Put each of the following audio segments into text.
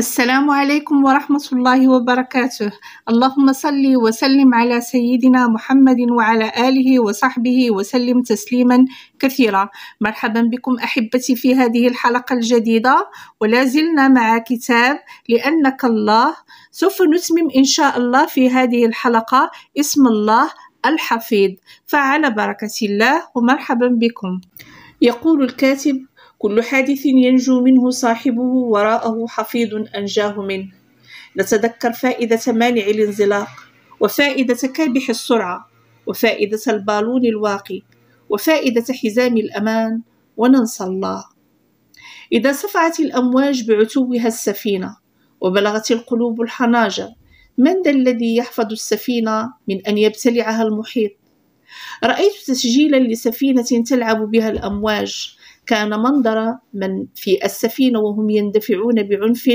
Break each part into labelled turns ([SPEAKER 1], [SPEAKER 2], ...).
[SPEAKER 1] السلام عليكم ورحمة الله وبركاته اللهم صل وسلم على سيدنا محمد وعلى آله وصحبه وسلم تسليما كثيرا مرحبا بكم أحبتي في هذه الحلقة الجديدة ولا زلنا مع كتاب لأنك الله سوف نتمم إن شاء الله في هذه الحلقة اسم الله الحفيظ فعلى بركة الله ومرحبا بكم يقول الكاتب كل حادث ينجو منه صاحبه وراءه حفيظ أنجاه منه نتذكر فائدة مانع الانزلاق وفائدة كابح السرعة وفائدة البالون الواقي وفائدة حزام الأمان وننسى الله إذا سفعت الأمواج بعتوها السفينة وبلغت القلوب الحناجر من ذا الذي يحفظ السفينة من أن يبتلعها المحيط رأيت تسجيلا لسفينة تلعب بها الأمواج كان منظر من في السفينة وهم يندفعون بعنف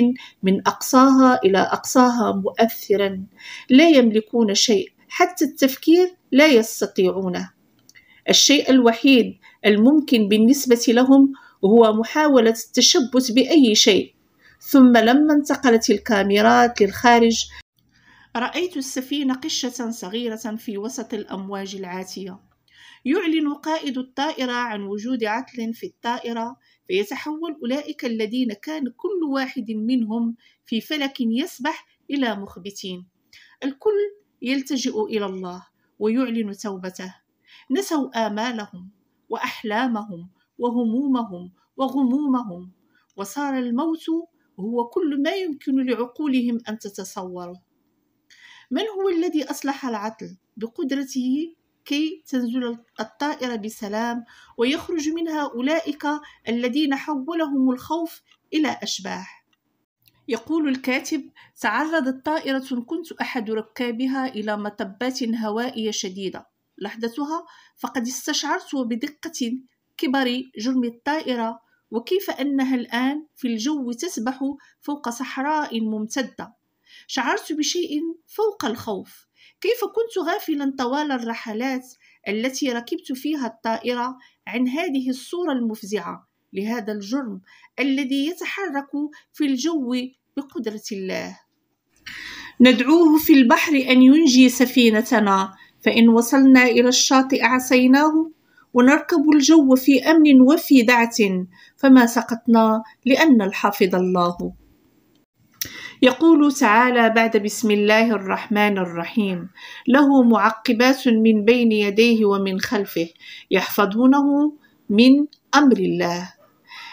[SPEAKER 1] من أقصاها إلى أقصاها مؤثرا لا يملكون شيء حتى التفكير لا يستطيعونه الشيء الوحيد الممكن بالنسبة لهم هو محاولة التشبث بأي شيء ثم لما انتقلت الكاميرات للخارج رأيت السفينة قشة صغيرة في وسط الأمواج العاتية يعلن قائد الطائرة عن وجود عطل في الطائرة فيتحول أولئك الذين كان كل واحد منهم في فلك يسبح إلى مخبتين الكل يلتجئ إلى الله ويعلن توبته نسوا آمالهم وأحلامهم وهمومهم وغمومهم وصار الموت هو كل ما يمكن لعقولهم أن تتصوره من هو الذي أصلح العطل بقدرته كي تنزل الطائرة بسلام ويخرج منها أولئك الذين حولهم الخوف إلى أشباح يقول الكاتب تعرضت طائرة كنت أحد ركابها إلى مطبات هوائية شديدة لحظتها فقد استشعرت بدقة كبر جرم الطائرة وكيف أنها الآن في الجو تسبح فوق صحراء ممتدة شعرت بشيء فوق الخوف كيف كنت غافلا طوال الرحلات التي ركبت فيها الطائرة عن هذه الصورة المفزعة لهذا الجرم الذي يتحرك في الجو بقدرة الله ندعوه في البحر أن ينجي سفينتنا فإن وصلنا إلى الشاطئ عصيناه ونركب الجو في أمن وفي دعة فما سقطنا لأن الحافظ الله يقول تعالى بعد بسم الله الرحمن الرحيم له معقبات من بين يديه ومن خلفه يحفظونه من امر الله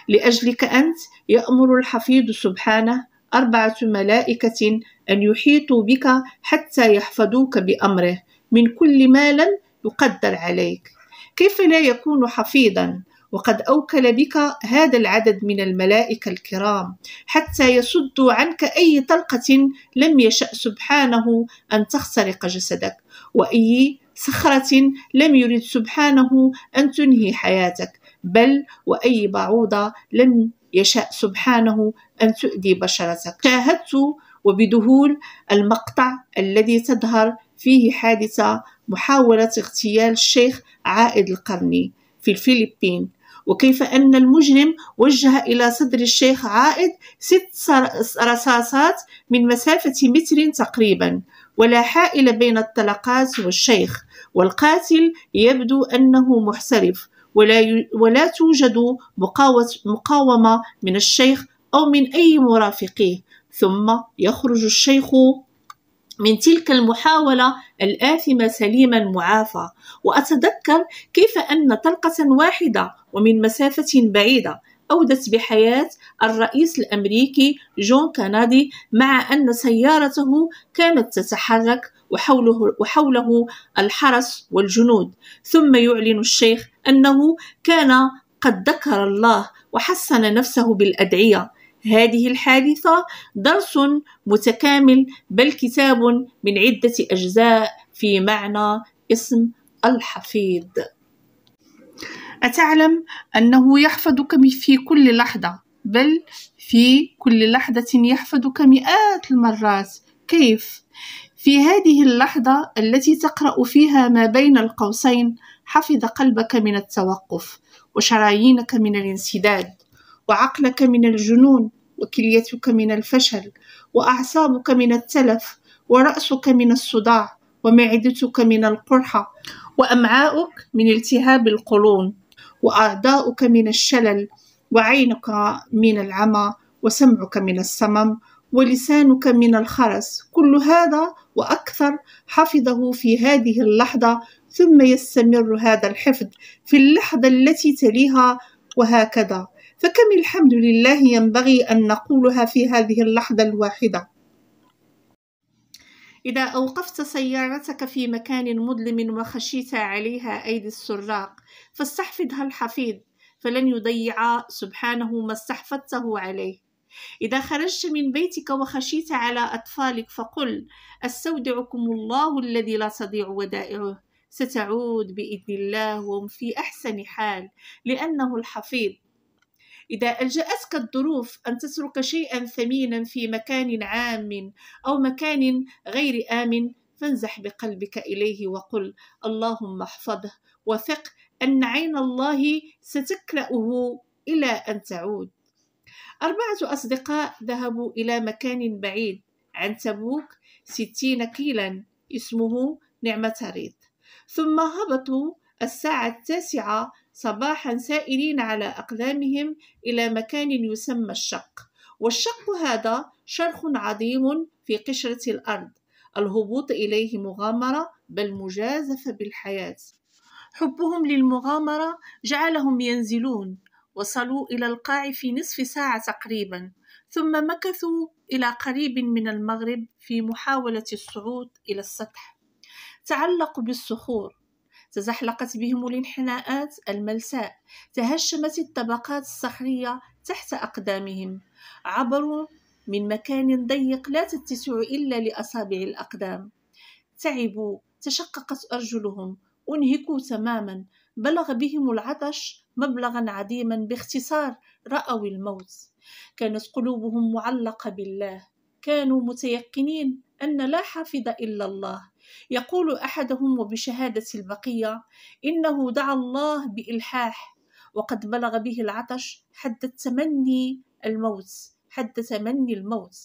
[SPEAKER 1] لاجلك انت يامر الحفيظ سبحانه اربعه ملائكه ان يحيطوا بك حتى يحفظوك بامره من كل ما لم يقدر عليك كيف لا يكون حفيظا وقد أوكل بك هذا العدد من الملائكة الكرام حتى يصدوا عنك أي طلقة لم يشأ سبحانه أن تخترق جسدك وأي صخرة لم يرد سبحانه أن تنهي حياتك بل وأي بعوضة لم يشاء سبحانه أن تؤذي بشرتك شاهدت وبذهول المقطع الذي تظهر فيه حادثة محاولة اغتيال الشيخ عائد القرني في الفلبين وكيف أن المجرم وجه إلى صدر الشيخ عائد ست رصاصات من مسافة متر تقريبا ولا حائل بين الطلقات والشيخ والقاتل يبدو أنه محترف ولا, ولا توجد مقاومة من الشيخ أو من أي مرافقيه ثم يخرج الشيخ من تلك المحاولة الآثمة سليما معافى وأتذكر كيف أن طلقة واحدة ومن مسافة بعيدة أودت بحياة الرئيس الأمريكي جون كندي مع أن سيارته كانت تتحرك وحوله, وحوله الحرس والجنود ثم يعلن الشيخ أنه كان قد ذكر الله وحسن نفسه بالأدعية هذه الحادثة درس متكامل بل كتاب من عدة أجزاء في معنى اسم الحفيظ أتعلم أنه يحفظك في كل لحظة بل في كل لحظة يحفظك مئات المرات كيف؟ في هذه اللحظة التي تقرأ فيها ما بين القوسين حفظ قلبك من التوقف وشرايينك من الانسداد وعقلك من الجنون وكليتك من الفشل وأعصابك من التلف ورأسك من الصداع ومعدتك من القرحة وأمعاؤك من التهاب القولون وأعضاؤك من الشلل وعينك من العمى وسمعك من الصمم ولسانك من الخرس كل هذا وأكثر حفظه في هذه اللحظة ثم يستمر هذا الحفظ في اللحظة التي تليها وهكذا فكم الحمد لله ينبغي أن نقولها في هذه اللحظة الواحدة إذا أوقفت سيارتك في مكان مظلم وخشيت عليها أيدي السراق فاستحفظها الحفيظ فلن يضيع سبحانه ما استحفظته عليه إذا خرجت من بيتك وخشيت على أطفالك فقل أستودعكم الله الذي لا تضيع ودائعه ستعود بإذن الله وهم في أحسن حال لأنه الحفيظ إذا ألجأتك الظروف أن تترك شيئا ثمينا في مكان عام أو مكان غير آمن فانزح بقلبك إليه وقل اللهم احفظه وثق أن عين الله ستكلأه إلى أن تعود أربعة أصدقاء ذهبوا إلى مكان بعيد عن تبوك ستين كيلا اسمه نعمة ريد ثم هبطوا الساعة التاسعة صباحا سائرين على أقدامهم إلى مكان يسمى الشق والشق هذا شرخ عظيم في قشرة الأرض الهبوط إليه مغامرة بل مجازفة بالحياة حبهم للمغامرة جعلهم ينزلون وصلوا إلى القاع في نصف ساعة تقريبا ثم مكثوا إلى قريب من المغرب في محاولة الصعود إلى السطح تعلقوا بالصخور تزحلقت بهم الانحناءات الملساء تهشمت الطبقات الصخرية تحت أقدامهم عبروا من مكان ضيق لا تتسع إلا لأصابع الأقدام تعبوا تشققت أرجلهم أنهكوا تماما بلغ بهم العطش مبلغا عديما باختصار رأوا الموت كانت قلوبهم معلقة بالله كانوا متيقنين أن لا حافظ إلا الله يقول أحدهم وبشهادة البقية إنه دعا الله بإلحاح وقد بلغ به العطش حد تمني الموت حد تمني الموت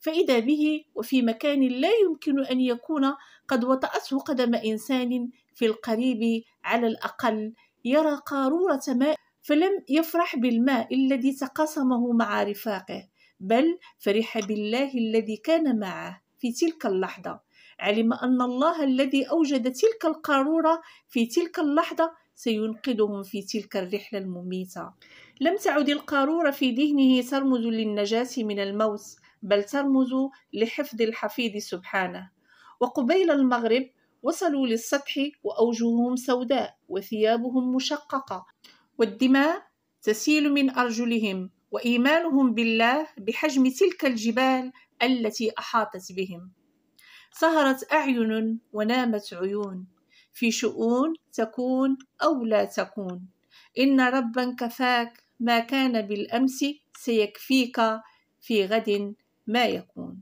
[SPEAKER 1] فإذا به وفي مكان لا يمكن أن يكون قد وطأته قدم إنسان في القريب على الأقل يرى قارورة ماء فلم يفرح بالماء الذي تقاسمه مع رفاقه بل فرح بالله الذي كان معه في تلك اللحظة علم أن الله الذي أوجد تلك القارورة في تلك اللحظة سينقذهم في تلك الرحلة المميتة لم تعد القارورة في ذهنه ترمز للنجاة من الموت بل ترمز لحفظ الحفيظ سبحانه وقبيل المغرب وصلوا للسطح وأوجههم سوداء وثيابهم مشققة والدماء تسيل من أرجلهم وإيمانهم بالله بحجم تلك الجبال التي أحاطت بهم سهرت أعين ونامت عيون في شؤون تكون أو لا تكون إن ربا كفاك ما كان بالأمس سيكفيك في غد ما يكون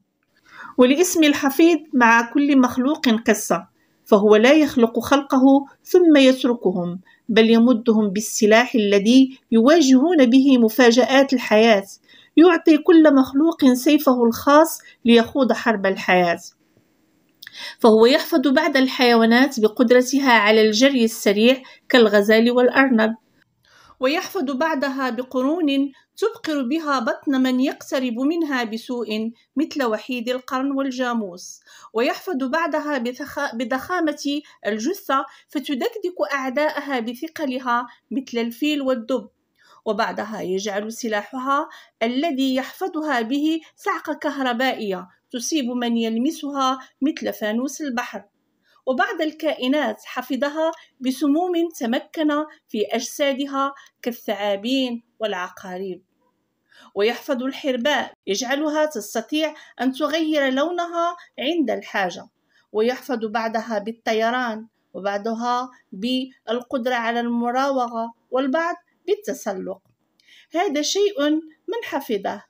[SPEAKER 1] ولاسم الحفيظ مع كل مخلوق قصة فهو لا يخلق خلقه ثم يتركهم بل يمدهم بالسلاح الذي يواجهون به مفاجآت الحياة يعطي كل مخلوق سيفه الخاص ليخوض حرب الحياة فهو يحفظ بعض الحيوانات بقدرتها على الجري السريع كالغزال والأرنب ويحفظ بعضها بقرون تبقر بها بطن من يقترب منها بسوء مثل وحيد القرن والجاموس ويحفظ بعدها بضخامة الجثة فتدكدك أعداءها بثقلها مثل الفيل والدب وبعدها يجعل سلاحها الذي يحفظها به صعقة كهربائية تصيب من يلمسها مثل فانوس البحر وبعض الكائنات حفظها بسموم تمكن في أجسادها كالثعابين والعقارب ويحفظ الحرباء يجعلها تستطيع أن تغير لونها عند الحاجة ويحفظ بعدها بالطيران وبعدها بالقدرة على المراوغة والبعض بالتسلق هذا شيء من حفظه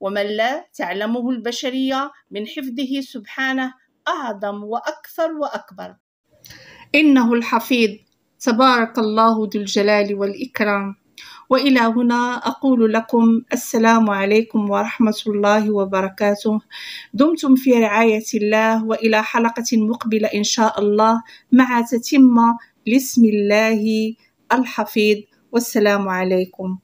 [SPEAKER 1] ومن لا تعلمه البشريه من حفظه سبحانه اعظم واكثر واكبر انه الحفيظ تبارك الله ذو الجلال والاكرام والى هنا اقول لكم السلام عليكم ورحمه الله وبركاته دمتم في رعايه الله والى حلقه مقبله ان شاء الله مع تتمه لاسم الله الحفيظ والسلام عليكم